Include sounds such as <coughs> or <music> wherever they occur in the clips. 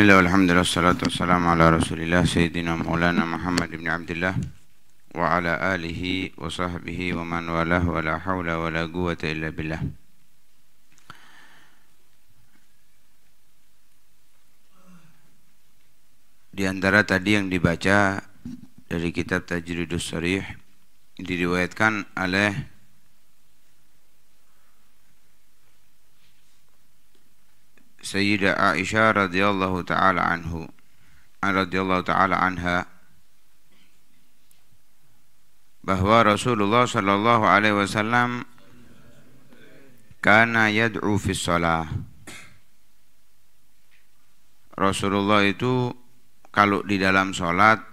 Bismillah, alhamdulillah, salatu wassalamu ala rasulillah Sayyidina maulana Muhammad ibn Abdullah Wa ala alihi wa sahbihi wa man walah wa la hawla wa la quwata illa billah Di antara tadi yang dibaca dari kitab Tajridus Sarih diriwayatkan oleh Sayyidah Aisyah radhiyallahu taala anhu radhiyallahu taala anha bahwa Rasulullah sallallahu alaihi wasallam kana yad'u fi shalah Rasulullah itu kalau di dalam salat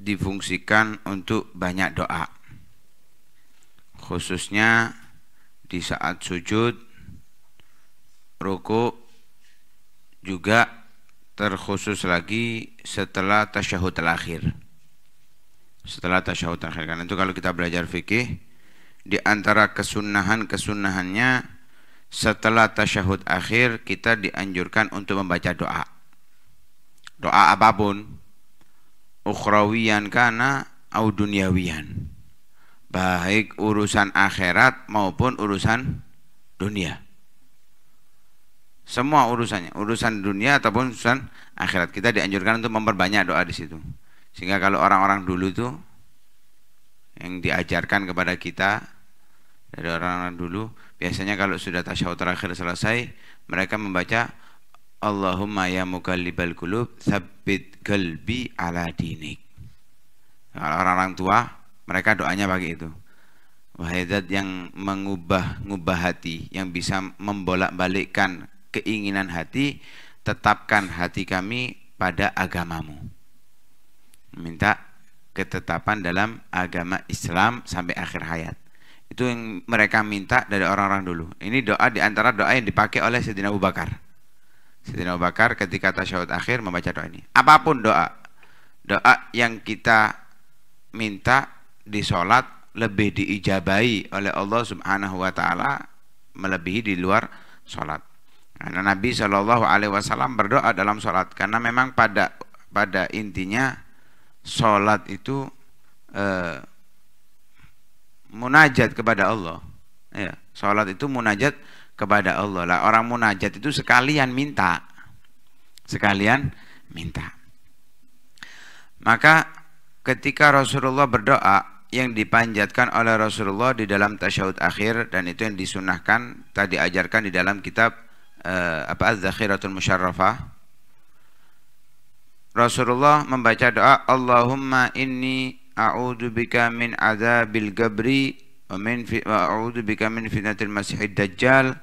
difungsikan untuk banyak doa khususnya di saat sujud ruku juga terkhusus lagi setelah tasyahud terakhir setelah tasyahud terakhir karena itu kalau kita belajar fikih di antara kesunahan kesunahannya setelah tasyahud akhir kita dianjurkan untuk membaca doa doa apapun ukhrawiyan kana au dunyawiyan baik urusan akhirat maupun urusan dunia semua urusannya, urusan dunia ataupun urusan akhirat. Kita dianjurkan untuk memperbanyak doa di situ. Sehingga kalau orang-orang dulu itu yang diajarkan kepada kita dari orang-orang dulu, biasanya kalau sudah tasyahud terakhir selesai, mereka membaca Allahumma ya mukallibal qulub tsabbit qalbi ala dinik. Kalau Orang-orang tua mereka doanya pakai itu. Wahai yang mengubah ngubah hati, yang bisa membolak-balikkan keinginan hati, tetapkan hati kami pada agamamu. Minta ketetapan dalam agama Islam sampai akhir hayat. Itu yang mereka minta dari orang-orang dulu. Ini doa di antara doa yang dipakai oleh Sayyidina Abu Bakar. Sayyidina Abu Bakar ketika tasyahud akhir membaca doa ini. Apapun doa, doa yang kita minta di sholat lebih diijabai oleh Allah Subhanahu wa taala melebihi di luar sholat. Karena Nabi Shallallahu Alaihi Wasallam berdoa dalam sholat karena memang pada pada intinya sholat itu eh, munajat kepada Allah. Ya, sholat itu munajat kepada Allah lah. Orang munajat itu sekalian minta, sekalian minta. Maka ketika Rasulullah berdoa yang dipanjatkan oleh Rasulullah di dalam tasyahud akhir dan itu yang disunahkan tadi ajarkan di dalam kitab apa az-zakhiratul musyarrafah Rasulullah membaca doa Allahumma inni a'udhu bika min azabil gabri wa min fi, wa a'udhu bika min fitnatil masihid dajjal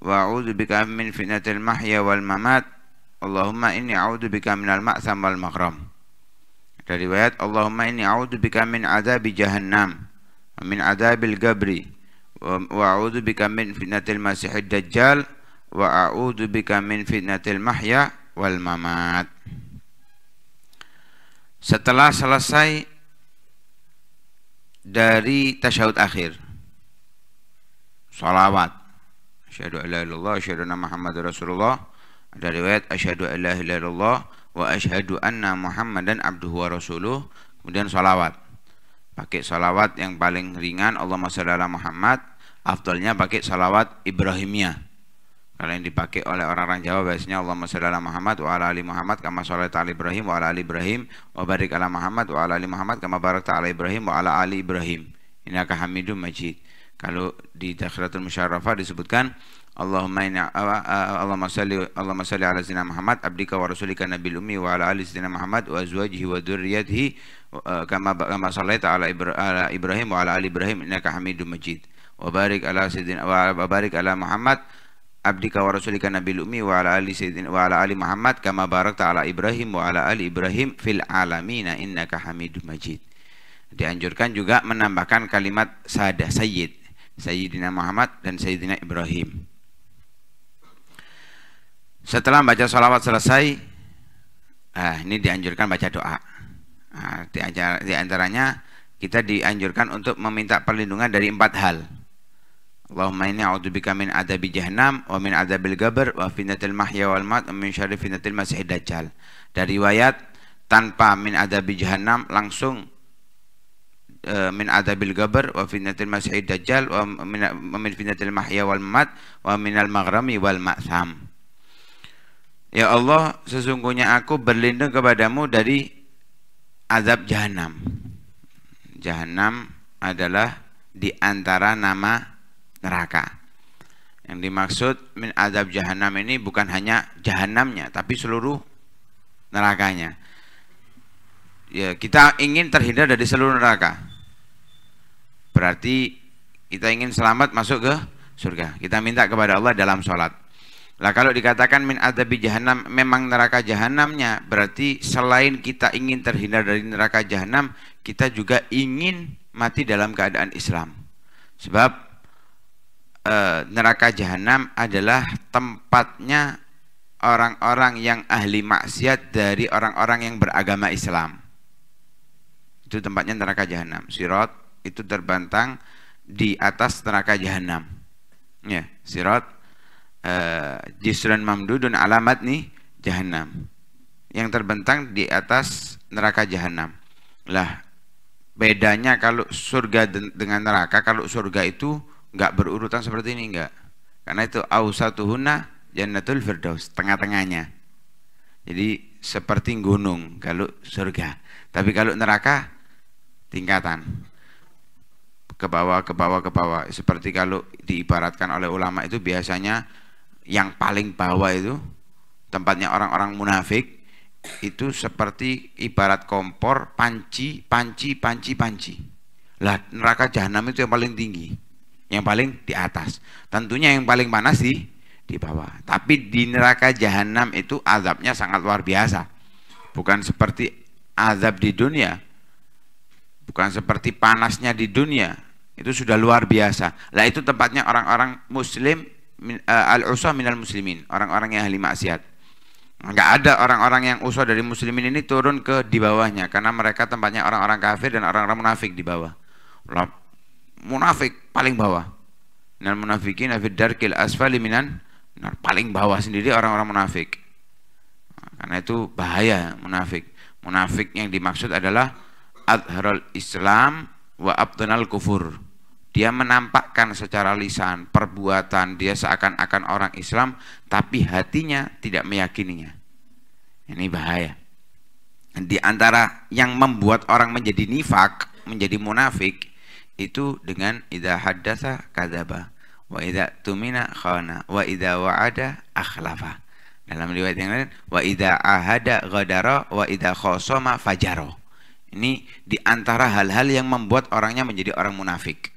wa a'udhu bika min fitnatil mahya wal mamat Allahumma inni a'udhu bika al ma'sam wal maghram dari riwayat Allahumma inni a'udhu bika min azabi jahannam wa min azabil gabri wa a'udhu bika min fitnatil masihid dajjal wa a'udzu bika min fitnatil mahya wal mamat. Setelah selesai dari tasyahud akhir salawat asyhadu alla ilallah asyhadu anna muhammadar rasulullah ada riwayat asyhadu alla ilallah wa asyhadu anna muhammadan abduhu wa rasuluh kemudian salawat pakai salawat yang paling ringan Allahumma shalli ala Muhammad afdalnya pakai salawat Ibrahimiyah kalau yang dipakai oleh orang-orang Jawa biasanya Allahumma sholli ala Muhammad wa ala ali Muhammad kama sholaita ala Ibrahim wa ala ali Ibrahim wa barik ala Muhammad wa ala ali Muhammad kama barakta ala Ibrahim wa ala ali Ibrahim. Ini akan Hamidum Majid. Kalau di Dakhiratul Musyarrafah disebutkan Allahumma inna Allahumma sholli Allahumma sholli ala sayyidina Muhammad abdika wa rasulika nabil ummi wa ala ali sayyidina Muhammad wa azwajihi wa dzurriyyatihi kama kama sholaita ala Ibrahim wa ala ali Ibrahim innaka Hamidum Majid. Wa barik ala sayyidina wa barik ala Muhammad abdika wa rasulika Nabi Lumi wa ala ali sayyidina wa ala ali Muhammad kama barakta ala Ibrahim wa ala ali Ibrahim fil alamina innaka Hamidum Majid. Dianjurkan juga menambahkan kalimat sadah sayyid, sayyidina Muhammad dan sayyidina Ibrahim. Setelah baca salawat selesai, eh, ini dianjurkan baca doa. Nah, di antaranya kita dianjurkan untuk meminta perlindungan dari empat hal. Allahumma inni bika min adabi jahannam wa min adabil qabr wa fitnatil mahya wal mat wa min syarri fitnatil masiihid dajjal. Dari riwayat tanpa min adabi jahannam langsung eh, min adabil qabr wa fitnatil masiihid dajjal wa min, min fitnatil mahya wal mat wa minal maghrami wal ma'sam. Ya Allah, sesungguhnya aku berlindung kepadamu dari azab jahannam. Jahannam adalah di antara nama neraka. Yang dimaksud min azab jahanam ini bukan hanya jahanamnya, tapi seluruh nerakanya. Ya, kita ingin terhindar dari seluruh neraka. Berarti kita ingin selamat masuk ke surga. Kita minta kepada Allah dalam sholat. Lah kalau dikatakan min adabi jahanam memang neraka jahanamnya berarti selain kita ingin terhindar dari neraka jahanam kita juga ingin mati dalam keadaan Islam. Sebab e, neraka jahanam adalah tempatnya orang-orang yang ahli maksiat dari orang-orang yang beragama Islam. Itu tempatnya neraka jahanam. Sirat itu terbentang di atas neraka jahanam. Ya, sirat e, eh, jisran mamdudun alamat nih jahanam. Yang terbentang di atas neraka jahanam. Lah, bedanya kalau surga dengan neraka, kalau surga itu nggak berurutan seperti ini nggak karena itu ausatuhunna jannatul firdaus tengah-tengahnya jadi seperti gunung kalau surga tapi kalau neraka tingkatan ke bawah ke bawah ke bawah seperti kalau diibaratkan oleh ulama itu biasanya yang paling bawah itu tempatnya orang-orang munafik itu seperti ibarat kompor panci panci panci panci lah neraka jahanam itu yang paling tinggi yang paling di atas. Tentunya yang paling panas di di bawah. Tapi di neraka jahanam itu azabnya sangat luar biasa. Bukan seperti azab di dunia. Bukan seperti panasnya di dunia. Itu sudah luar biasa. Lah itu tempatnya orang-orang muslim eh, al-usah minal muslimin, orang-orang yang ahli maksiat. Enggak ada orang-orang yang usah dari muslimin ini turun ke di bawahnya karena mereka tempatnya orang-orang kafir dan orang-orang munafik di bawah munafik paling bawah. dan munafikin afid darkil asfali minan nah, paling bawah sendiri orang-orang munafik. karena itu bahaya munafik. Munafik yang dimaksud adalah adharul Islam wa abdunal kufur. Dia menampakkan secara lisan, perbuatan, dia seakan-akan orang Islam, tapi hatinya tidak meyakininya. Ini bahaya. Di antara yang membuat orang menjadi nifak, menjadi munafik, itu dengan idza haddatsa kadzaba wa idza tumina khana wa idza wa'ada akhlafa dalam riwayat yang lain wa idza ahada ghadara wa idza khosoma fajaro ini di antara hal-hal yang membuat orangnya menjadi orang munafik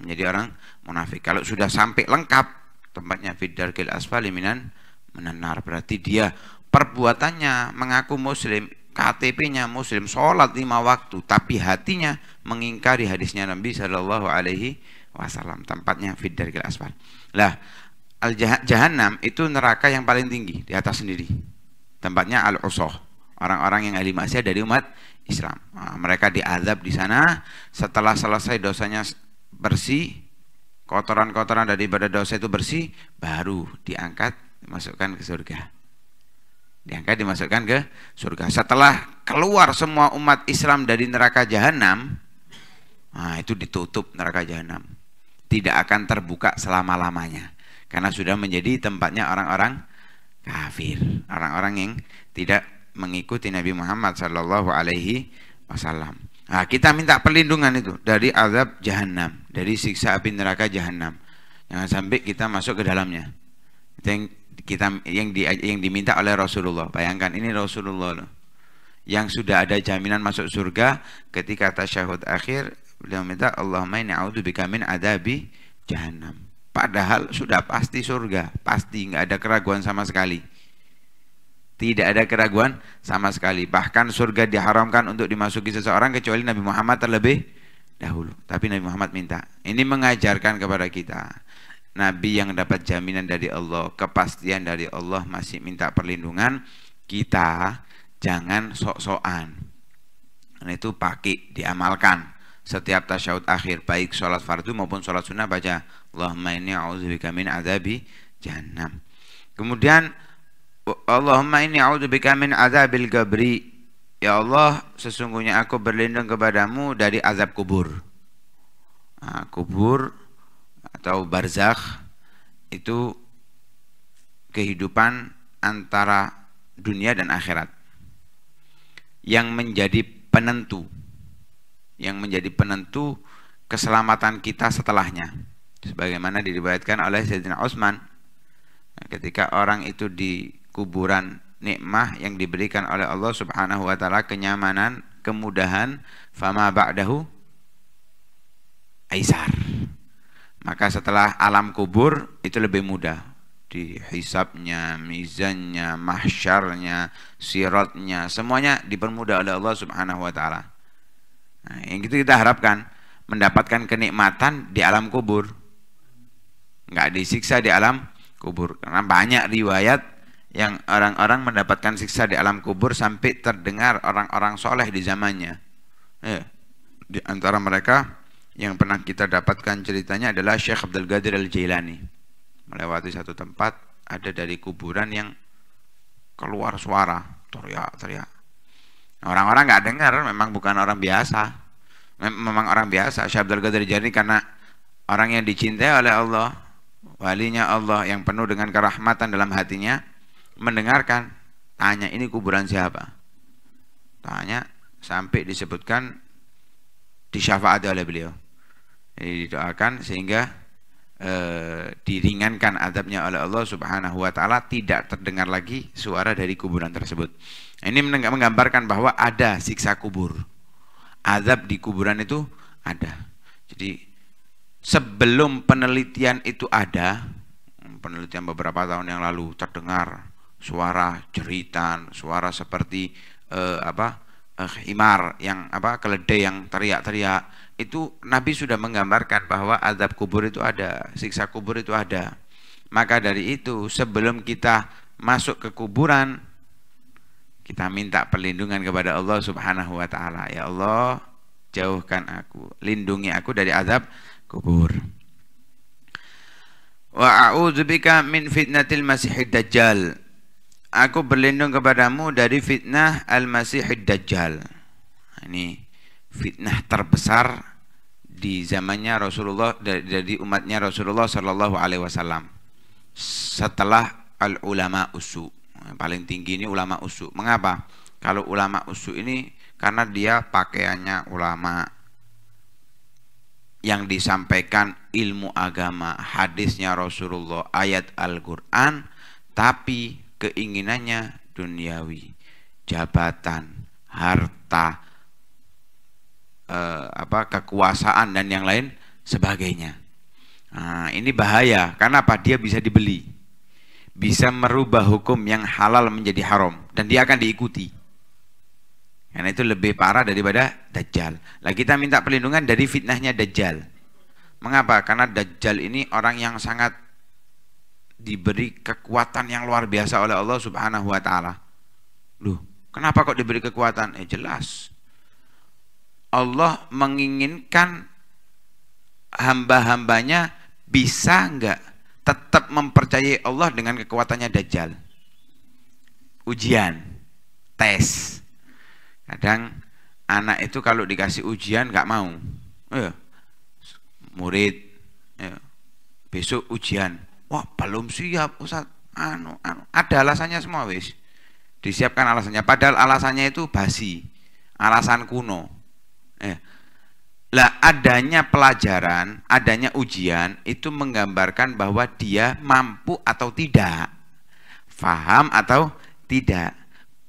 menjadi orang munafik kalau sudah sampai lengkap tempatnya fidarkil asfali minan menenar berarti dia perbuatannya mengaku muslim KTP-nya muslim sholat lima waktu tapi hatinya mengingkari hadisnya Nabi Shallallahu Alaihi Wasallam tempatnya fiddarkil asfal lah al jahannam itu neraka yang paling tinggi di atas sendiri tempatnya al usoh orang-orang yang ahli maksiat dari umat Islam nah, mereka diadab di sana setelah selesai dosanya bersih kotoran-kotoran daripada dosa itu bersih baru diangkat dimasukkan ke surga diangkat dimasukkan ke surga setelah keluar semua umat Islam dari neraka jahanam Nah, itu ditutup neraka jahanam. Tidak akan terbuka selama-lamanya. Karena sudah menjadi tempatnya orang-orang kafir. Orang-orang yang tidak mengikuti Nabi Muhammad Sallallahu Alaihi Wasallam. Nah, kita minta perlindungan itu dari azab jahanam, dari siksa api neraka jahanam. Jangan sampai kita masuk ke dalamnya. Itu yang kita yang di, yang diminta oleh Rasulullah. Bayangkan ini Rasulullah loh. Yang sudah ada jaminan masuk surga ketika tasyahud akhir Beliau minta Allahumma inni a'udzubika min adabi jahannam. Padahal sudah pasti surga, pasti nggak ada keraguan sama sekali. Tidak ada keraguan sama sekali. Bahkan surga diharamkan untuk dimasuki seseorang kecuali Nabi Muhammad terlebih dahulu. Tapi Nabi Muhammad minta. Ini mengajarkan kepada kita. Nabi yang dapat jaminan dari Allah, kepastian dari Allah masih minta perlindungan. Kita jangan sok-sokan. Itu pakai, diamalkan setiap tasyahud akhir baik sholat fardu maupun sholat sunnah baca Allahumma inni a'udzubika min azabi jahannam kemudian Allahumma inni a'udzubika min azabil gabri ya Allah sesungguhnya aku berlindung kepadamu dari azab kubur nah, kubur atau barzakh itu kehidupan antara dunia dan akhirat yang menjadi penentu yang menjadi penentu keselamatan kita setelahnya. Sebagaimana diriwayatkan oleh Sayyidina Utsman ketika orang itu di kuburan nikmah yang diberikan oleh Allah Subhanahu wa taala kenyamanan, kemudahan, fama ba'dahu aisar. Maka setelah alam kubur itu lebih mudah dihisabnya, mizannya, mahsyarnya, siratnya, semuanya dipermudah oleh Allah Subhanahu wa taala. Nah, yang gitu kita harapkan mendapatkan kenikmatan di alam kubur. Nggak disiksa di alam kubur. Karena banyak riwayat yang orang-orang mendapatkan siksa di alam kubur sampai terdengar orang-orang soleh di zamannya. Eh, di antara mereka yang pernah kita dapatkan ceritanya adalah Syekh Abdul Gadir Al-Jailani. Melewati satu tempat ada dari kuburan yang keluar suara teriak-teriak Orang-orang nggak -orang dengar, memang bukan orang biasa. Memang orang biasa. Syekh Qadir Jani karena orang yang dicintai oleh Allah, walinya Allah yang penuh dengan kerahmatan dalam hatinya, mendengarkan, tanya ini kuburan siapa? Tanya sampai disebutkan disyafaat oleh beliau. Jadi didoakan sehingga e, diringankan adabnya oleh Allah Subhanahu wa taala tidak terdengar lagi suara dari kuburan tersebut. Ini menggambarkan bahwa ada siksa kubur. Azab di kuburan itu ada. Jadi sebelum penelitian itu ada, penelitian beberapa tahun yang lalu terdengar suara jeritan, suara seperti eh, apa? Eh, himar yang apa? keledai yang teriak-teriak. Itu Nabi sudah menggambarkan bahwa azab kubur itu ada, siksa kubur itu ada. Maka dari itu sebelum kita masuk ke kuburan kita minta perlindungan kepada Allah Subhanahu wa taala. Ya Allah, jauhkan aku, lindungi aku dari azab kubur. Wa a'udzubika min fitnatil masiihid Dajjal. Aku berlindung kepadamu dari fitnah al masiihid Dajjal. Nah, ini fitnah terbesar di zamannya Rasulullah dari umatnya Rasulullah Shallallahu Alaihi Wasallam setelah al ulama usu paling tinggi ini ulama usuk mengapa kalau ulama usuk ini karena dia pakaiannya ulama yang disampaikan ilmu agama hadisnya Rasulullah ayat Al-Quran tapi keinginannya duniawi jabatan harta eh, apa kekuasaan dan yang lain sebagainya nah, ini bahaya karena apa dia bisa dibeli bisa merubah hukum yang halal menjadi haram dan dia akan diikuti. Karena itu lebih parah daripada dajjal. Lah kita minta perlindungan dari fitnahnya dajjal. Mengapa? Karena dajjal ini orang yang sangat diberi kekuatan yang luar biasa oleh Allah Subhanahu wa taala. Loh, kenapa kok diberi kekuatan? Eh jelas. Allah menginginkan hamba-hambanya bisa enggak tetap mempercayai Allah dengan kekuatannya Dajjal. Ujian, tes. Kadang anak itu kalau dikasih ujian nggak mau. Eh, murid, eh, besok ujian. Wah belum siap Ustaz. Anu, anu. Ada alasannya semua wis. Disiapkan alasannya. Padahal alasannya itu basi. Alasan kuno. Eh, lah adanya pelajaran, adanya ujian itu menggambarkan bahwa dia mampu atau tidak, faham atau tidak,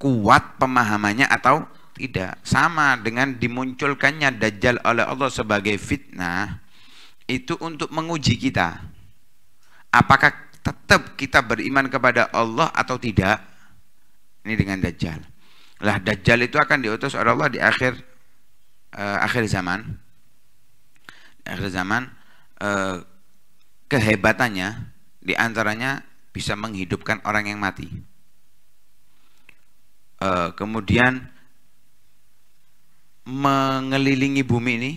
kuat pemahamannya atau tidak. Sama dengan dimunculkannya dajjal oleh Allah sebagai fitnah itu untuk menguji kita. Apakah tetap kita beriman kepada Allah atau tidak? Ini dengan dajjal. Lah dajjal itu akan diutus oleh Allah di akhir uh, akhir zaman akhir zaman eh, kehebatannya diantaranya bisa menghidupkan orang yang mati. Eh, kemudian mengelilingi bumi ini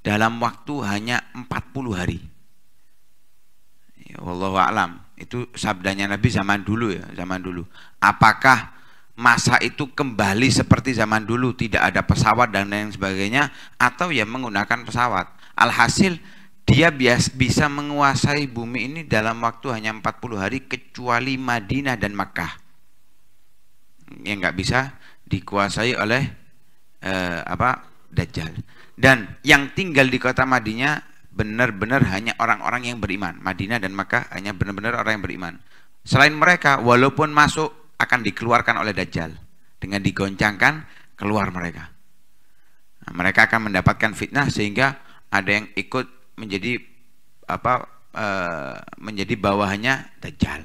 dalam waktu hanya 40 hari. Ya Allah alam. Itu sabdanya Nabi zaman dulu ya, zaman dulu. Apakah masa itu kembali seperti zaman dulu tidak ada pesawat dan lain sebagainya atau ya menggunakan pesawat alhasil dia bias, bisa menguasai bumi ini dalam waktu hanya 40 hari kecuali Madinah dan Makkah yang nggak bisa dikuasai oleh eh, apa Dajjal dan yang tinggal di kota Madinah benar-benar hanya orang-orang yang beriman Madinah dan Makkah hanya benar-benar orang yang beriman selain mereka walaupun masuk akan dikeluarkan oleh Dajjal. Dengan digoncangkan, keluar mereka. Nah, mereka akan mendapatkan fitnah sehingga ada yang ikut menjadi apa e, menjadi bawahannya Dajjal.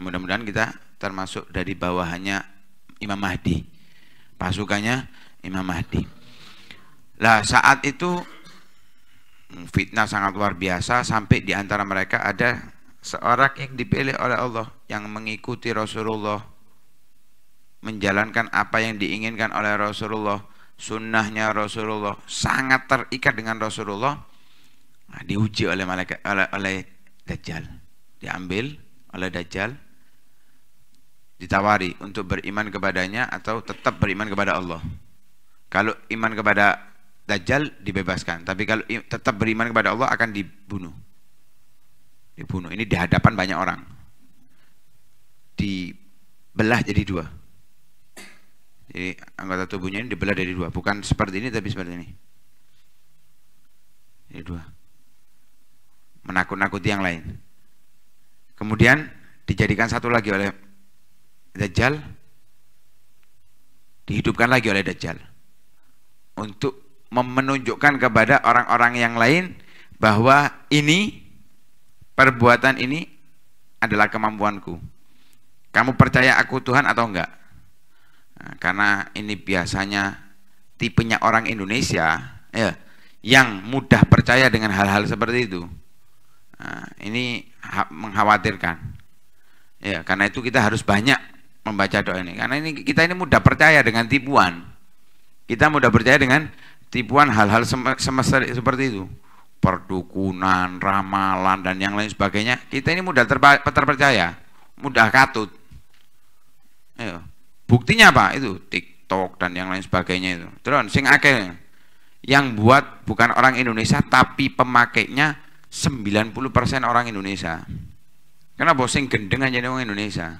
Mudah-mudahan kita termasuk dari bawahannya Imam Mahdi. Pasukannya Imam Mahdi. Lah saat itu hmm, fitnah sangat luar biasa sampai di antara mereka ada seorang yang dipilih oleh Allah yang mengikuti Rasulullah menjalankan apa yang diinginkan oleh Rasulullah, sunnahnya Rasulullah, sangat terikat dengan Rasulullah, nah, diuji oleh malaikat oleh, oleh Dajjal, diambil oleh Dajjal, ditawari untuk beriman kepadanya atau tetap beriman kepada Allah. Kalau iman kepada Dajjal dibebaskan, tapi kalau tetap beriman kepada Allah akan dibunuh. Dibunuh. Ini di hadapan banyak orang. Dibelah jadi dua. Jadi anggota tubuhnya ini dibelah dari dua, bukan seperti ini tapi seperti ini. Ini dua. Menakut-nakuti yang lain. Kemudian dijadikan satu lagi oleh Dajjal dihidupkan lagi oleh Dajjal untuk menunjukkan kepada orang-orang yang lain bahwa ini perbuatan ini adalah kemampuanku. Kamu percaya aku Tuhan atau enggak? Nah, karena ini biasanya tipenya orang Indonesia ya, yang mudah percaya dengan hal-hal seperti itu. Nah, ini mengkhawatirkan. Ya, karena itu kita harus banyak membaca doa ini. Karena ini kita ini mudah percaya dengan tipuan. Kita mudah percaya dengan tipuan hal-hal semesta seperti itu. Perdukunan, ramalan dan yang lain sebagainya. Kita ini mudah terpercaya, mudah katut. Ya Buktinya apa? Itu TikTok dan yang lain sebagainya itu. Terus sing akeh yang buat bukan orang Indonesia tapi pemakainya 90% orang Indonesia. Karena bosing gendeng aja orang Indonesia.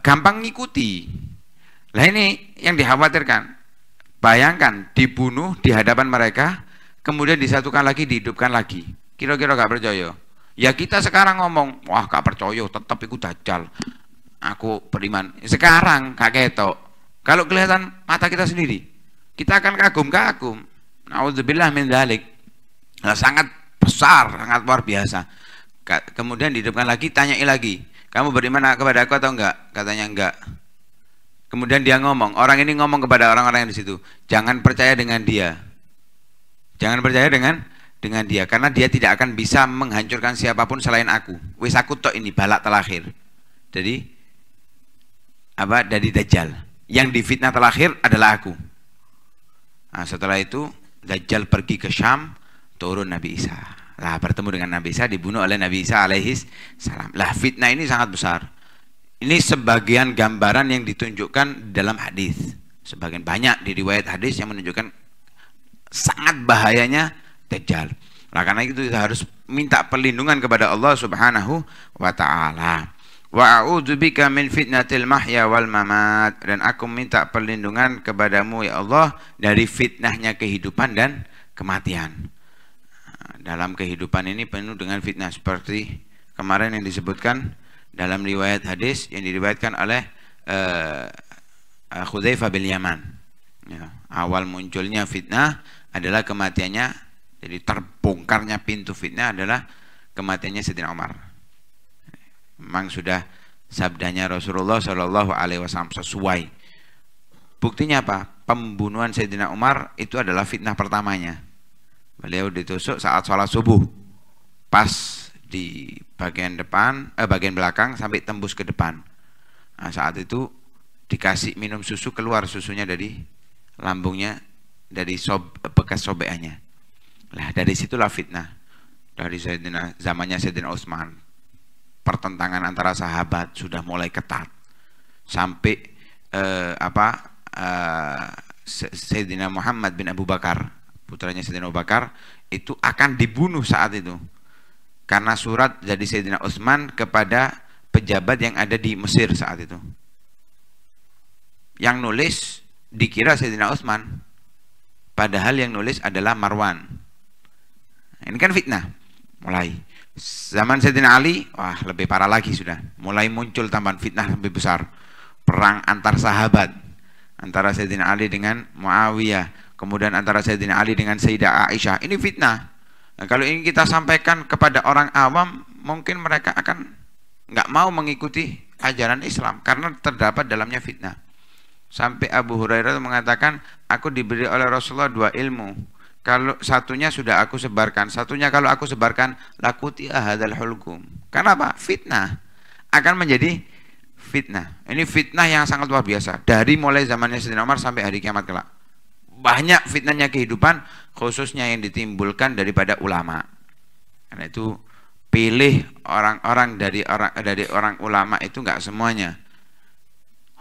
Gampang ngikuti. Nah ini yang dikhawatirkan. Bayangkan dibunuh di hadapan mereka, kemudian disatukan lagi, dihidupkan lagi. Kira-kira gak percaya. Ya kita sekarang ngomong, wah gak percaya, tetap ikut dajjal aku beriman. Sekarang kakek ketok. Kalau kelihatan mata kita sendiri, kita akan kagum-kagum. na'udzubillah min dalik Nah, sangat besar, sangat luar biasa. Kemudian dihidupkan lagi, tanyai lagi. Kamu beriman kepada aku atau enggak? Katanya enggak. Kemudian dia ngomong, orang ini ngomong kepada orang-orang yang di situ, jangan percaya dengan dia. Jangan percaya dengan dengan dia karena dia tidak akan bisa menghancurkan siapapun selain aku. Wis aku tok ini balak terakhir. Jadi apa dari Dajjal. Yang difitnah terakhir adalah aku. Nah, setelah itu Dajjal pergi ke Syam, turun Nabi Isa. Lah bertemu dengan Nabi Isa dibunuh oleh Nabi Isa alaihis salam. Lah fitnah ini sangat besar. Ini sebagian gambaran yang ditunjukkan dalam hadis. Sebagian banyak di riwayat hadis yang menunjukkan sangat bahayanya Dajjal. Nah, karena itu harus minta perlindungan kepada Allah Subhanahu wa taala. Wa a'udzubika min fitnatil mahya wal mamat dan aku minta perlindungan kepadamu ya Allah dari fitnahnya kehidupan dan kematian. Dalam kehidupan ini penuh dengan fitnah seperti kemarin yang disebutkan dalam riwayat hadis yang diriwayatkan oleh uh, eh, eh, Khuzaifah bin Yaman. Ya, awal munculnya fitnah adalah kematiannya jadi terbongkarnya pintu fitnah adalah kematiannya Sayyidina Umar memang sudah sabdanya Rasulullah Shallallahu Alaihi Wasallam sesuai buktinya apa pembunuhan Sayyidina Umar itu adalah fitnah pertamanya beliau ditusuk saat sholat subuh pas di bagian depan eh, bagian belakang sampai tembus ke depan nah, saat itu dikasih minum susu keluar susunya dari lambungnya dari sob, bekas sobekannya lah dari situlah fitnah dari zamannya Sayyidina Utsman pertentangan antara sahabat sudah mulai ketat sampai eh, apa eh, Sayyidina Muhammad bin Abu Bakar putranya Sayyidina Abu Bakar itu akan dibunuh saat itu karena surat dari Sayyidina Utsman kepada pejabat yang ada di Mesir saat itu yang nulis dikira Sayyidina Utsman padahal yang nulis adalah Marwan ini kan fitnah mulai Zaman Sayyidina Ali, wah lebih parah lagi sudah. Mulai muncul tambahan fitnah lebih besar. Perang antar sahabat. Antara Sayyidina Ali dengan Muawiyah. Kemudian antara Sayyidina Ali dengan Sayyidah Aisyah. Ini fitnah. Nah, kalau ini kita sampaikan kepada orang awam, mungkin mereka akan nggak mau mengikuti ajaran Islam. Karena terdapat dalamnya fitnah. Sampai Abu Hurairah mengatakan, aku diberi oleh Rasulullah dua ilmu kalau satunya sudah aku sebarkan, satunya kalau aku sebarkan lakuti ahadal hulgum. Karena apa? Fitnah akan menjadi fitnah. Ini fitnah yang sangat luar biasa dari mulai zamannya Sayyidina Umar sampai hari kiamat kelak. Banyak fitnahnya kehidupan khususnya yang ditimbulkan daripada ulama. Karena itu pilih orang-orang dari orang dari orang ulama itu nggak semuanya.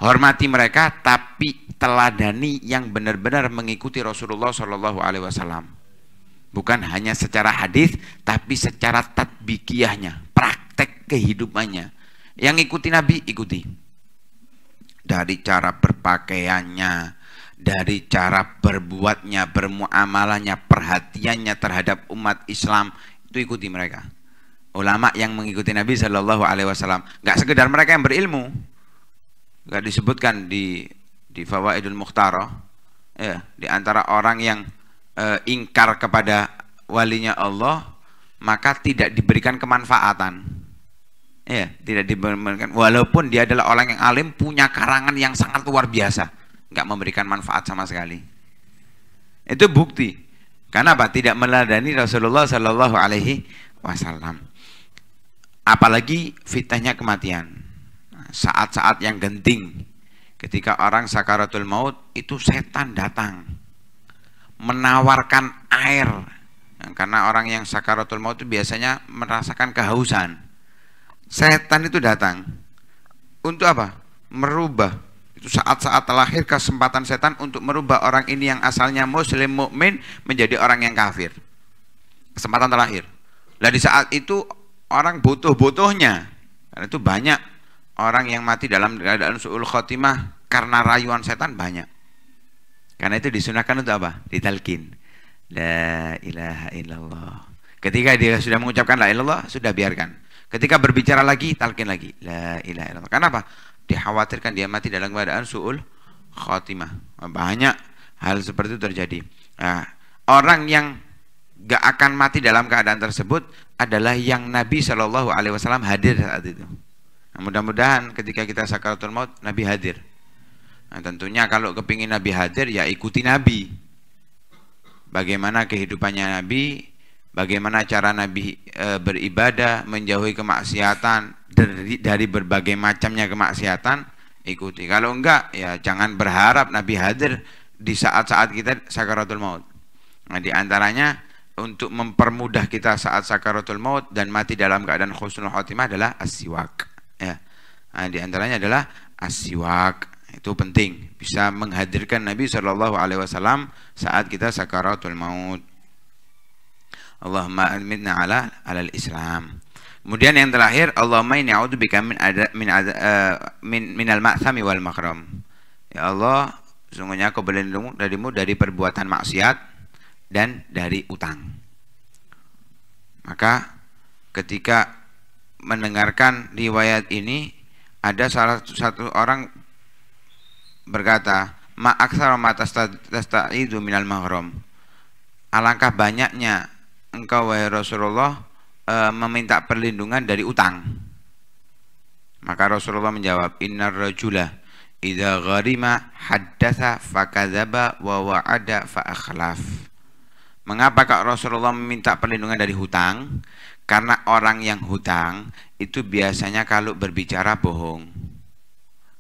Hormati mereka tapi teladani yang benar-benar mengikuti Rasulullah Shallallahu Alaihi Wasallam. Bukan hanya secara hadis, tapi secara tatbikiyahnya, praktek kehidupannya. Yang ikuti Nabi, ikuti. Dari cara berpakaiannya, dari cara berbuatnya, bermuamalahnya, perhatiannya terhadap umat Islam, itu ikuti mereka. Ulama yang mengikuti Nabi Shallallahu Alaihi Wasallam, nggak sekedar mereka yang berilmu, nggak disebutkan di di Fawaidul Mukhtaroh ya, di antara orang yang e, ingkar kepada walinya Allah maka tidak diberikan kemanfaatan ya tidak diberikan walaupun dia adalah orang yang alim punya karangan yang sangat luar biasa nggak memberikan manfaat sama sekali itu bukti karena apa tidak meladani Rasulullah Shallallahu Alaihi Wasallam apalagi fitnahnya kematian saat-saat yang genting Ketika orang sakaratul maut itu setan datang menawarkan air karena orang yang sakaratul maut itu biasanya merasakan kehausan. Setan itu datang untuk apa? Merubah. Itu saat-saat terlahir kesempatan setan untuk merubah orang ini yang asalnya muslim mukmin menjadi orang yang kafir. Kesempatan terlahir Lah di saat itu orang butuh-butuhnya karena itu banyak orang yang mati dalam keadaan su'ul khotimah karena rayuan setan banyak. Karena itu disunahkan untuk apa? Ditalkin. La ilaha illallah. Ketika dia sudah mengucapkan la ilallah, sudah biarkan. Ketika berbicara lagi, talkin lagi. La ilaha illallah. Kenapa? Dikhawatirkan dia mati dalam keadaan su'ul khotimah. Banyak hal seperti itu terjadi. Nah, orang yang gak akan mati dalam keadaan tersebut adalah yang Nabi Shallallahu Alaihi Wasallam hadir saat itu. Nah, mudah-mudahan ketika kita sakaratul maut Nabi hadir. Nah, tentunya kalau kepingin Nabi hadir ya ikuti Nabi. Bagaimana kehidupannya Nabi, bagaimana cara Nabi e, beribadah, menjauhi kemaksiatan dari, dari berbagai macamnya kemaksiatan, ikuti. Kalau enggak ya jangan berharap Nabi hadir di saat-saat kita sakaratul maut. Nah, di antaranya untuk mempermudah kita saat sakaratul maut dan mati dalam keadaan khusnul khotimah adalah as-siwak ya nah, di antaranya adalah asiwak itu penting bisa menghadirkan Nabi Shallallahu Alaihi Wasallam saat kita sakaratul maut Allahumma amitna ala alal Islam kemudian yang terakhir Allahumma ini a'udzu bika min ada, min, ada, eh, min min al wal makram ya Allah sungguhnya aku berlindung darimu dari perbuatan maksiat dan dari utang maka ketika mendengarkan riwayat ini ada salah satu, satu orang berkata ma'aksar aksara minal mahrum alangkah banyaknya engkau wahai Rasulullah e, meminta perlindungan dari utang maka Rasulullah menjawab innar rajula idza gharima haddatha fakadzaba wa wa'ada fa akhlaf mengapa kak Rasulullah meminta perlindungan dari hutang karena orang yang hutang itu biasanya kalau berbicara bohong.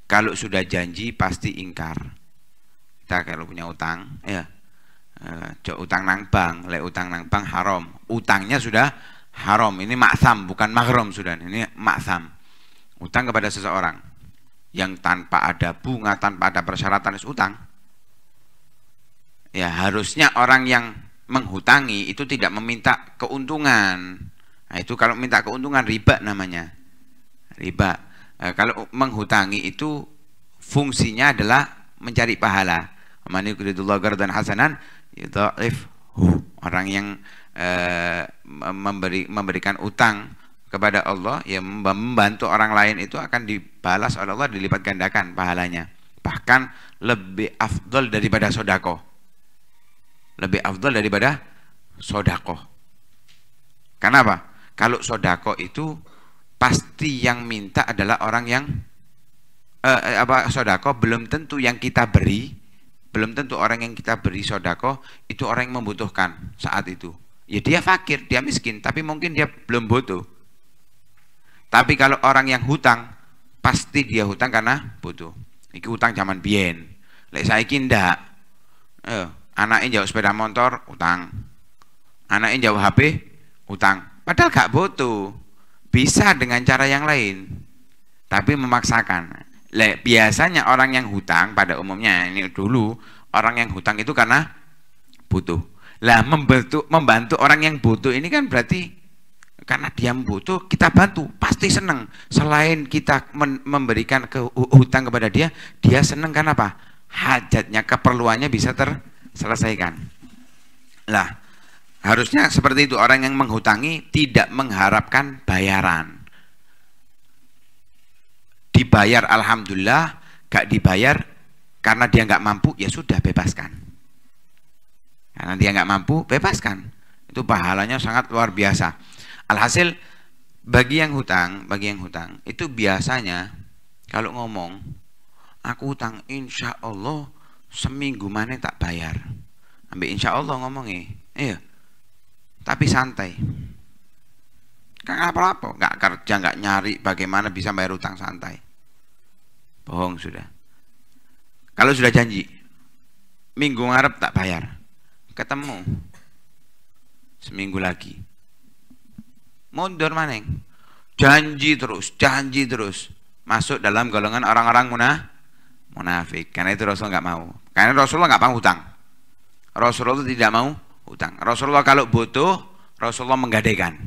Kalau sudah janji pasti ingkar. Kita kalau punya utang, ya. Eh, cok utang nang bank, le utang nang bank haram. Utangnya sudah haram. Ini maksam bukan mahram sudah. Ini maksam. Utang kepada seseorang yang tanpa ada bunga, tanpa ada persyaratan utang. Ya, harusnya orang yang menghutangi itu tidak meminta keuntungan Nah, itu kalau minta keuntungan riba namanya. Riba. Nah, kalau menghutangi itu fungsinya adalah mencari pahala. Man gardan hasanan yudha'ifhu. Orang yang eh, memberi memberikan utang kepada Allah yang membantu orang lain itu akan dibalas oleh Allah dilipat gandakan pahalanya. Bahkan lebih afdol daripada sodako. Lebih afdol daripada sodako. Karena apa? kalau sodako itu pasti yang minta adalah orang yang eh, eh, apa sodako belum tentu yang kita beri belum tentu orang yang kita beri sodako itu orang yang membutuhkan saat itu ya dia fakir dia miskin tapi mungkin dia belum butuh tapi kalau orang yang hutang pasti dia hutang karena butuh ini hutang zaman bien lek saya kinda eh, anaknya jauh sepeda motor utang anaknya jauh HP utang Padahal gak butuh. Bisa dengan cara yang lain. Tapi memaksakan. Le, biasanya orang yang hutang pada umumnya ini dulu orang yang hutang itu karena butuh. Lah membantu membantu orang yang butuh ini kan berarti karena dia butuh kita bantu pasti seneng selain kita memberikan ke hutang kepada dia dia seneng karena apa hajatnya keperluannya bisa terselesaikan lah Harusnya seperti itu orang yang menghutangi tidak mengharapkan bayaran. Dibayar alhamdulillah, gak dibayar karena dia nggak mampu ya sudah bebaskan. Karena dia nggak mampu bebaskan. Itu pahalanya sangat luar biasa. Alhasil bagi yang hutang, bagi yang hutang itu biasanya kalau ngomong aku hutang insya Allah seminggu mana tak bayar. Ambil insya Allah ngomongnya, iya tapi santai kan apa-apa nggak kerja nggak nyari bagaimana bisa bayar utang santai bohong sudah kalau sudah janji minggu ngarep tak bayar ketemu seminggu lagi mundur maning janji terus janji terus masuk dalam golongan orang-orang munah munafik karena itu Rasul nggak mau karena Rasulullah nggak mau utang Rasulullah tidak mau utang. Rasulullah kalau butuh, Rasulullah menggadaikan.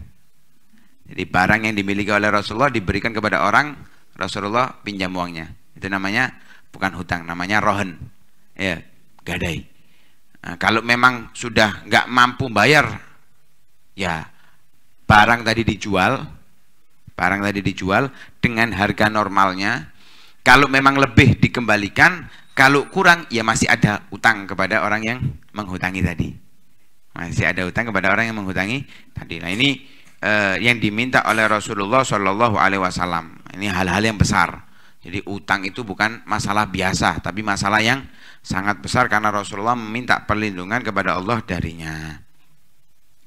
Jadi barang yang dimiliki oleh Rasulullah diberikan kepada orang, Rasulullah pinjam uangnya. Itu namanya bukan hutang, namanya rohen. Ya, gadai. Nah, kalau memang sudah nggak mampu bayar, ya barang tadi dijual, barang tadi dijual dengan harga normalnya. Kalau memang lebih dikembalikan, kalau kurang ya masih ada utang kepada orang yang menghutangi tadi masih ada hutang kepada orang yang menghutangi tadi. Nah ini eh, yang diminta oleh Rasulullah Shallallahu Alaihi Wasallam. Ini hal-hal yang besar. Jadi utang itu bukan masalah biasa, tapi masalah yang sangat besar karena Rasulullah meminta perlindungan kepada Allah darinya.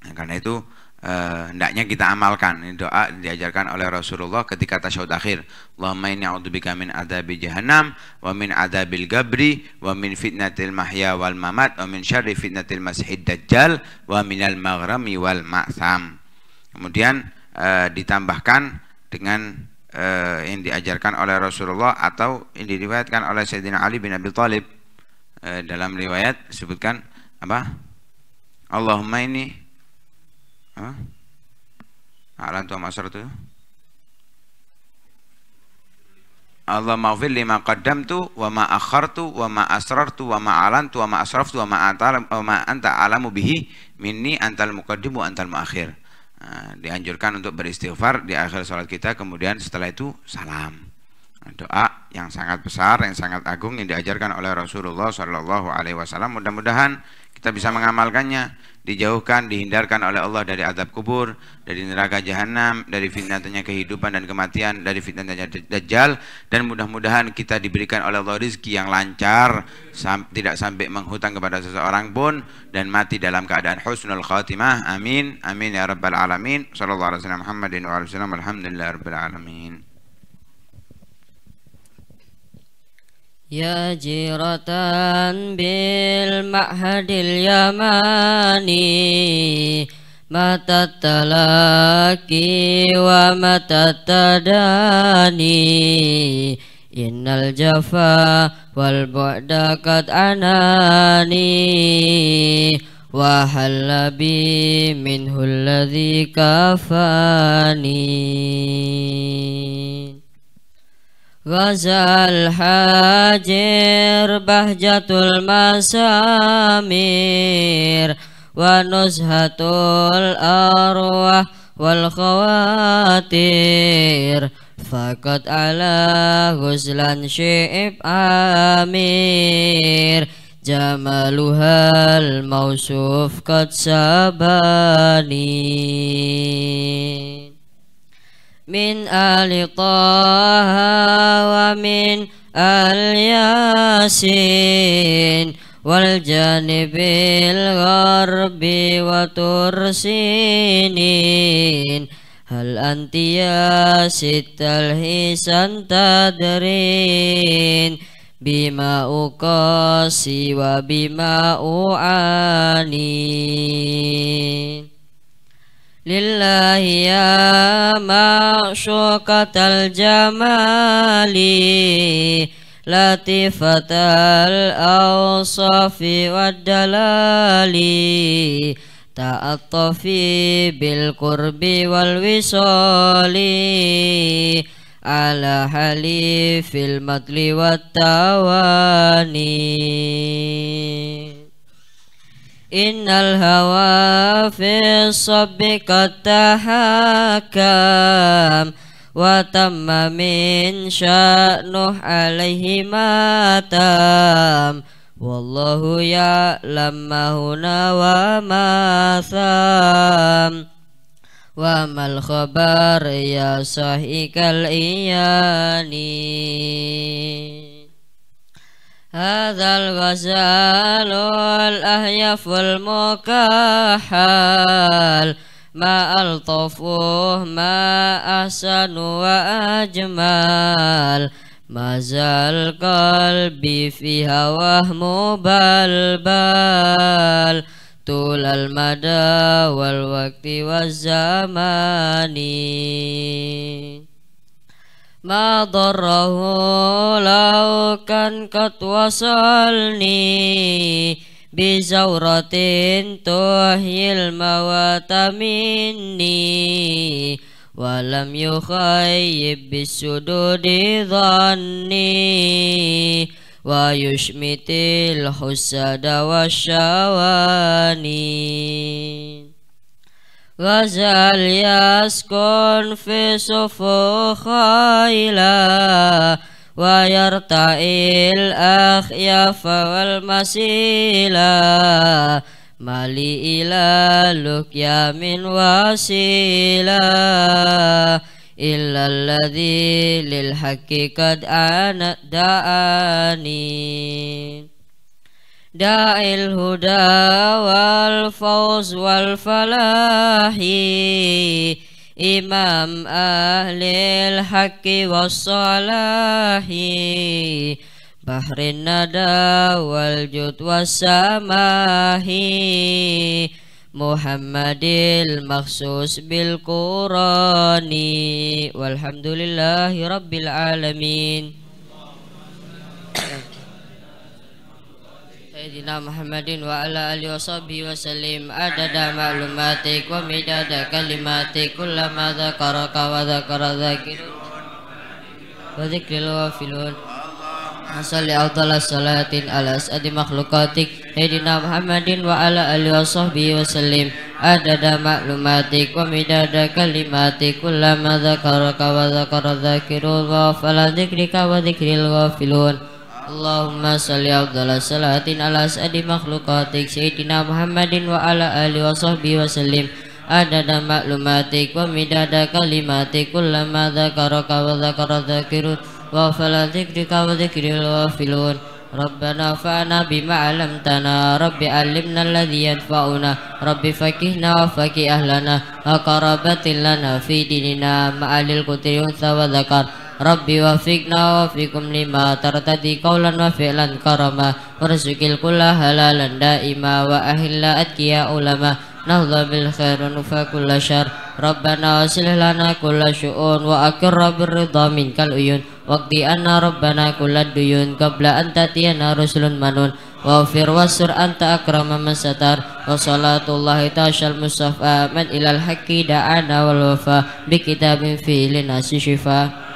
Nah, karena itu Eh, hendaknya kita amalkan ini doa diajarkan oleh Rasulullah ketika tasyahud akhir Allahumma inni a'udzubika min adzabi jahannam wa min adzabil gabri wa min fitnatil mahya wal mamat wa min syarri fitnatil masihid dajjal wa al maghrami wal ma'sam kemudian uh, ditambahkan dengan uh, yang diajarkan oleh Rasulullah atau yang diriwayatkan oleh Sayyidina Ali bin Abi Thalib uh, dalam riwayat disebutkan apa Allahumma inni Ha? Alam tu masar tu. Ya? Allah maghfir lima qaddam tu wa ma akhartu wa ma asrartu wa ma alantu wa ma asraftu wa ma anta wa ma anta alamu bihi minni antal muqaddim wa antal muakhir. Nah, dianjurkan untuk beristighfar di akhir salat kita kemudian setelah itu salam doa yang sangat besar yang sangat agung yang diajarkan oleh Rasulullah Shallallahu Alaihi Wasallam mudah-mudahan kita bisa mengamalkannya dijauhkan dihindarkan oleh Allah dari adab kubur dari neraka jahanam dari fitnahnya kehidupan dan kematian dari fitnahnya dajjal dan mudah-mudahan kita diberikan oleh Allah rizki yang lancar sam tidak sampai menghutang kepada seseorang pun dan mati dalam keadaan husnul khatimah amin amin ya rabbal alamin sallallahu alaihi wasallam Muhammadin wa alhamdulillah rabbil alamin Ya jiratan bil ma'hadil yamani Matat talaki wa matat tadani Innal jafa wal bu'dakat anani Wahallabi minhul ladhi kafani وزع الحاجر بهجة المسامير ونزهة الأرواح والخواتير فقد على غزلا شئب أمير جمالها الموصوف قد سباني من آل طه ومن آل ياسين والجانب الغرب وترسينين هل أنت يا ست الحسن تدرين بما أقاسي وبما أعاني lillahi ya ma'syukatal jamali latifatal awsafi waddalali ta'attafi bil qurbi wal wisali ala halifil madli wat tawani إن الهوى في الصب قد تحكم وتم من شأنه عليه ما تم والله يعلم ما هنا وما ثم وما الخبر يا صحيح الإياني هذا الغزال الأهيف المكحل ما ألطفه ما أحسن وأجمل ما زال قلبي في هواه مبلبل طول المدى والوقت والزمان ma darrahu law kan katwasalni bi zauratin tuhyil mawata minni wa lam yukhayyib wa yushmitil husada wa syawanin Wazal yaskun fi sufu khayla Wa yarta'il akhya fawal masila Mali ila lukya min wasila Illalladhi lil haqqi kad da'ani da'il huda falahi imam ahlil haqqi was salahi bahrin nada Muhammadil maksus bil Qurani walhamdulillahi rabbil alamin Sayyidina Muhammadin wa ala alihi wa sahbihi wa salim Adada ma'lumatik wa midada kalimatik Kullama dhakaraka wa Wa dhikril wa filun Masalli awdala salatin ala as'adi makhlukatik Sayyidina Muhammadin wa ala alihi wa sahbihi wa salim Adada ma'lumatik wa midada kalimatik Kula dhakaraka wa dhakara Wa fala wa Wa dhikril wa filun Allahumma salli afdala salatin ala sa'adi makhlukatik Sayyidina Muhammadin wa ala alihi wa sahbihi wa sallim Adada maklumatik wa midada kalimatik Kullama wa dhakara dhakirun Wa fala dhikrika wa dhikril wa filun Rabbana fa'ana bima tana Rabbi alimna alladhi yadfa'una Rabbi fakihna wa ahlana Aqarabatin lana fi dinina ma'alil kutri unsa wa Rabbi wa fikna wa fikum lima tartadi kaulan wa fi'lan karama Warsukil kulla halalan da'ima wa ahilla adkiya ulama Nahdha bil khairun fa kulla syar Rabbana wa silhlana kulla syu'un wa akir rabir rida min kal uyun Waqti anna rabbana kulla duyun Qabla anta tiyana rusulun manun Wa ufir wasur anta akrama masatar Wa salatullahi ta'ashal musafa Man ilal haqqi da'ana wal wafa Bikitabin fi'ilin asyifah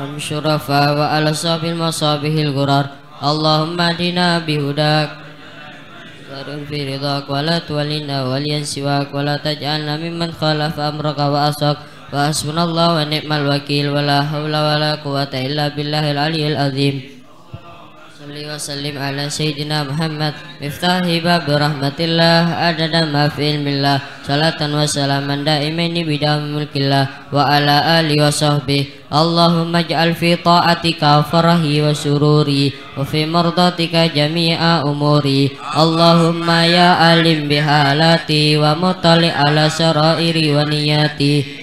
الشرفاء وعلى أصحاب المصابيح الغرار اللهم اهدنا بهداك وارزقنا في رضاك ولا تولنا وليا سواك ولا تجعلنا ممن خالف أمرك وأصاك وحسبنا الله ونعم الوكيل ولا حول ولا قوة إلا بالله العلي العظيم salli wa sallim ala sayyidina Muhammad Miftahi bab rahmatillah Adada ma fi ilmillah Salatan wa salaman daimaini bidam mulkillah Wa ala ali wa sahbih Allahumma ja'al fi ta'atika farahi wa sururi Wa fi mardatika jami'a umuri Allahumma ya alim bihalati Wa mutali ala sarairi wa niyati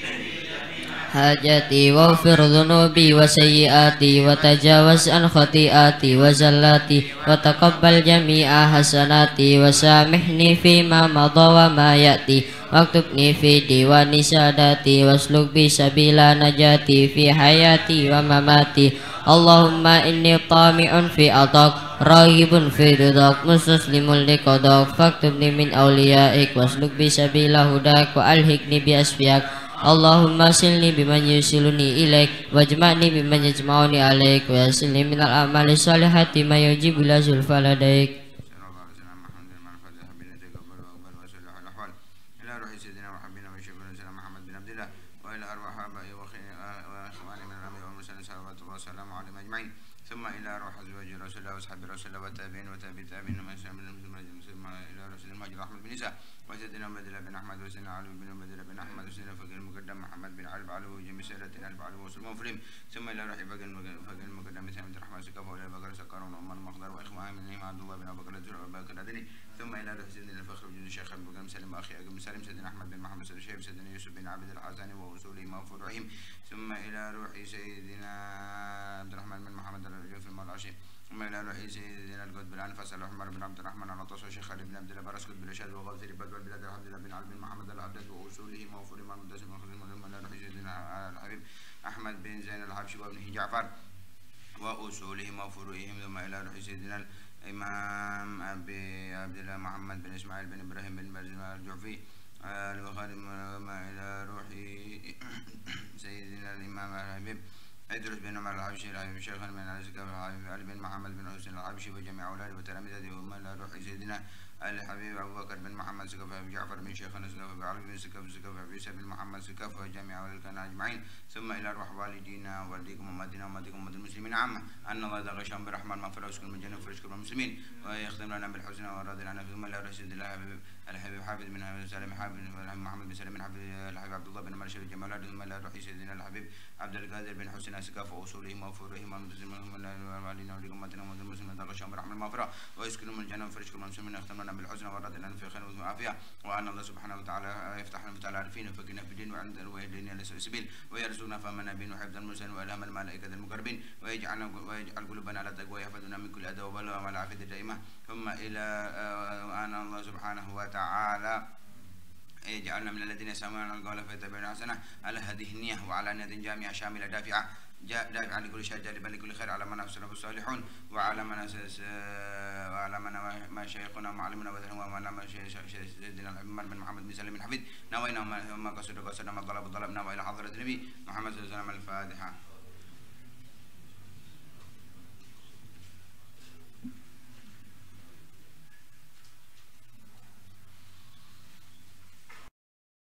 حاجاتي واغفر ذنوبي وسيئاتي وتجاوز عن خطيئاتي وزلاتي وتقبل جميع حسناتي وسامحني فيما مضى وما يأتي واكتبني في ديوان ساداتي واسلك بي سبيل نجاتي في حياتي ومماتي اللهم إني طامع في عطاك راغب في رضاك مستسلم لقضاك فاكتبني من أوليائك واسلك بي سبيل هداك وألهكني بأسفياك Allahumma silni biman yusiluni ilaik wajma'ni biman yajma'uni alaik wa silni minal amali salihati ma bila la zulfaladaik ثم إلى روح أزواج رسول الله وأصحاب رسول الله وتابعين وتابعين تابعين ومن سلم من المسلمين ثم إلى رسول المجد أحمد بن نساء وسيدنا بدل بن أحمد وسيدنا علي بن بدل بن أحمد وسيدنا فقر المقدم محمد بن علي علو جميع سيرة ألف علو وصل مفرم ثم إلى روح فقر المقدم سيدنا عبد الرحمن سكف ولا بكر سكر ومن مقدر وإخوان من عبد الله بن أبو بكر الزرع وأبو ثم الى هذا سيدنا الفخر بن الشيخ ابو بكر سلم اخي ابو مسلم سيدنا احمد بن محمد سيدنا شيخ سيدنا يوسف بن عبد الحسن واصولهما وفروعهم ثم الى روح سيدنا عبد الرحمن بن محمد الرجل في المرعشي ثم الى روح سيدنا بن الانفس الاحمر بن عبد الرحمن العطاس الشيخ خالد بن عبد الله بن البرس بن الرشاد وغوث بدر والبلاد الحمد لله بن علي بن محمد العبد ووصوله ما المدرس من خزيمه ثم الى روح سيدنا الحبيب احمد بن زين الحبشي وابن جعفر واصولهم وفروعهم ثم الى روح سيدنا إمام أبي عبد الله محمد بن إسماعيل بن إبراهيم بن مرزي الجعفي البخاري ما إلى روحي <coughs> سيدنا الإمام الحبيب إدرس بن عمر العبشي العبشي شيخا من عزك العبشي علي بن محمد بن حسين العبشي وجميع أولاده وتلاميذه ومن إلى روح سيدنا أهل الحبيب أبو بكر بن محمد سكف أبي جعفر بن شيخ سكف أبي علي بن سكف سكف أبي عيسى بن محمد سكف وجميع أولي الكنة أجمعين ثم إلى روح والدينا والديكم أمتنا وأمتكم أمة المسلمين عامة أن الله إذا غشام برحمة المغفرة ويسكن من جنة ويشكر المسلمين ويختم لنا بالحسنى ويرضي لنا ثم إلى رشد الله الحبيب حافظ بن عبد السلام حافظ بن محمد بن سلام حافظ الحبيب عبد الله بن عمر مرشد جمال عبد الملا روحي سيدنا الحبيب عبد القادر بن حسين اسقاف اصولهم وفروعهم المسلمين والمعلنين ولقمتنا من المسلمين تغشهم برحمه المغفره ويسكنهم الجنه وفرشكم المسلمين اختمنا بالحسنى ورد لنا في خير وعافيه وان الله سبحانه وتعالى يفتح لنا فتح عارفين وفقنا في الدين وعند ويهدينا على سبيل ويرزقنا فهم نبينا وحفظ المرسلين والهم الملائكه المقربين ويجعلنا ويجعل قلوبنا على تقوى يحفظنا من كل اذى وبلاء والعافيه الدائمه ثم إلى أن الله سبحانه وتعالى يجعلنا من الذين يسمعون القول فيتبعون حسنه على هذه النية وعلى نية جامعة شاملة دافعة دافعة لكل شيء جالبا لكل خير على من أفسده الصالحون وعلى من أسس وعلى من ما شيخنا ومعلمنا وذهبنا وعلى من سيدنا العمر بن محمد بن سلم الحفيد نوينا وما قصد قصد ما طلب طلبنا وإلى حضرة النبي محمد صلى الله عليه وسلم الفاتحة